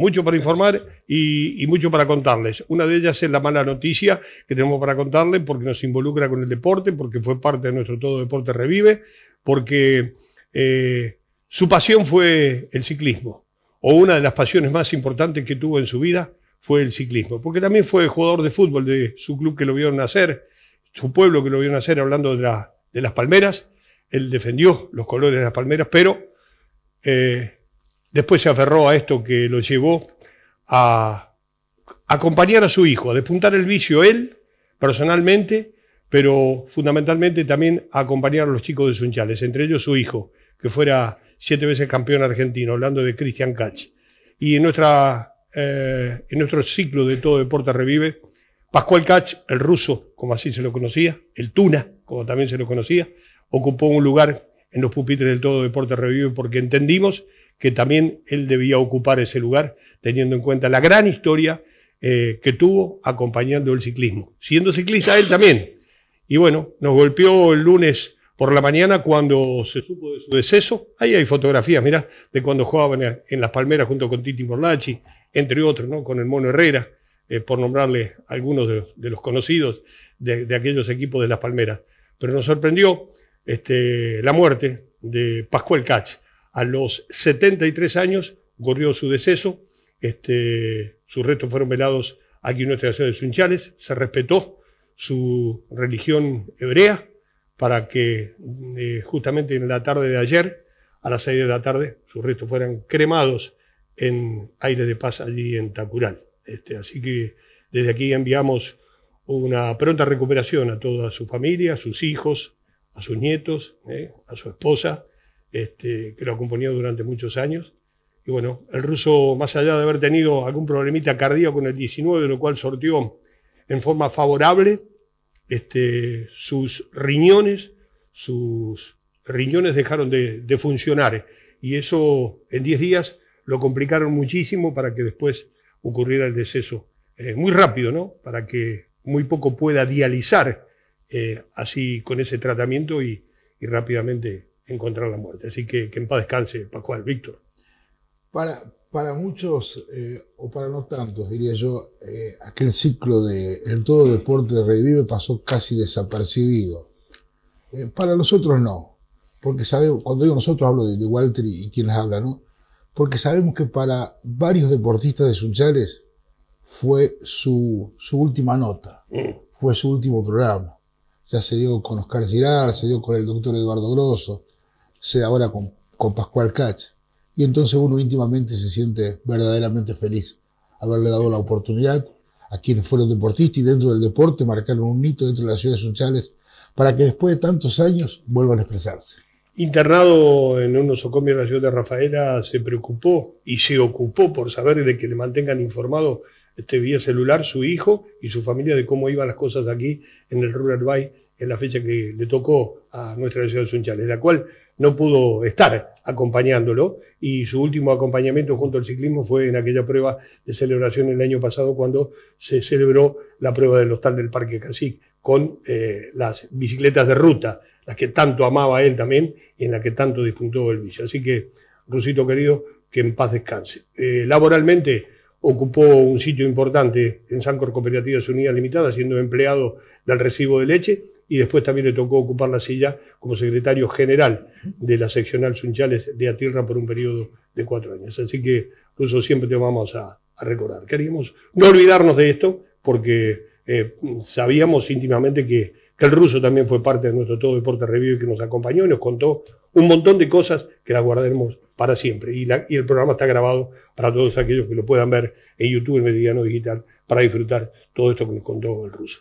mucho para informar y, mucho para contarles. Una de ellas es la mala noticia que tenemos para contarles porque nos involucra con el deporte, porque fue parte de nuestro Todo Deporte Revive, porque eh, su pasión fue el ciclismo, o una de las pasiones más importantes que tuvo en su vida fue el ciclismo, porque también fue jugador de fútbol de su club que lo vieron nacer, su pueblo que lo vieron nacer hablando de, de las palmeras, él defendió los colores de las palmeras, pero... Eh, Después se aferró a esto que lo llevó a acompañar a su hijo, a despuntar el vicio él personalmente, pero fundamentalmente también a acompañar a los chicos de Sunchales, entre ellos su hijo, que fuera siete veces campeón argentino, hablando de Cristian Cach. Y en, nuestra, eh, en nuestro ciclo de Todo Deporte Revive, Pascual Cach, el ruso, como así se lo conocía, el Tuna, como también se lo conocía, ocupó un lugar en los pupitres del Todo Deporte Revive, porque entendimos que también él debía ocupar ese lugar, teniendo en cuenta la gran historia eh, que tuvo acompañando el ciclismo. Siendo ciclista él también. Y bueno, nos golpeó el lunes por la mañana cuando se supo de su deceso. Ahí hay fotografías, mirá, de cuando jugaban en Las Palmeras junto con Titi Morlachi, entre otros, ¿no? Con el Mono Herrera, eh, por nombrarle algunos de, los conocidos de, de aquellos equipos de Las Palmeras. Pero nos sorprendió este, la muerte de Pascual Cach. A los 73 años ocurrió su deceso, este, sus restos fueron velados aquí en nuestra ciudad de Sunchales, se respetó su religión hebrea para que eh, justamente en la tarde de ayer, a las 6 de la tarde, sus restos fueran cremados en aire de Paz allí en Tacural. Este, así que desde aquí enviamos una pronta recuperación a toda su familia, a sus hijos, a sus nietos, ¿eh? a su esposa, este, que lo acompañó durante muchos años. Y bueno, el ruso, más allá de haber tenido algún problemita cardíaco con el 19, lo cual sortió en forma favorable, este, sus riñones, sus riñones dejaron de, funcionar. Y eso en 10 días lo complicaron muchísimo para que después ocurriera el deceso. Eh, muy rápido, ¿no? Para que muy poco pueda dializar eh, así con ese tratamiento y, rápidamente encontrar la muerte. Así que que en paz descanse, Pascual, Víctor. Para, para muchos, eh, o para no tantos, diría yo, eh, aquel ciclo de el todo deporte revive pasó casi desapercibido. para nosotros no, porque sabemos, cuando digo nosotros hablo de, Walter y, quienes quien habla, ¿no? Porque sabemos que para varios deportistas de Sunchales fue su, su última nota, mm. fue su último programa ya se dio con Oscar Girard, se dio con el doctor Eduardo Grosso, se da ahora con, con Pascual Cach. Y entonces uno íntimamente se siente verdaderamente feliz haberle dado la oportunidad a quienes fueron deportistas y dentro del deporte marcaron un hito dentro de las ciudades sociales para que después de tantos años vuelvan a expresarse. Internado en un nosocomio en la ciudad de Rafaela, se preocupó y se ocupó por saber de que le mantengan informado este vía celular su hijo y su familia de cómo iban las cosas aquí en el Rural Bay en la fecha que le tocó a nuestra ciudad de Sunchales, la cual no pudo estar acompañándolo y su último acompañamiento junto al ciclismo fue en aquella prueba de celebración el año pasado cuando se celebró la prueba del hostal del Parque Cacique con eh, las bicicletas de ruta, las que tanto amaba él también y en las que tanto disfrutó el bicho. Así que, Rusito querido, que en paz descanse. Eh, laboralmente ocupó un sitio importante en Sancor Cooperativas Unidas Limitadas, siendo empleado del recibo de leche, y después también le tocó ocupar la silla como secretario general de la seccional Sunchales de Atirra por un periodo de cuatro años. Así que, Ruso, siempre te vamos a, recordar. Queríamos no olvidarnos de esto porque eh, sabíamos íntimamente que, el ruso también fue parte de nuestro Todo Deporte Review y que nos acompañó y nos contó un montón de cosas que las guardaremos para siempre. Y, el programa está grabado para todos aquellos que lo puedan ver en YouTube, en Mediano Digital, para disfrutar todo esto que nos contó el ruso.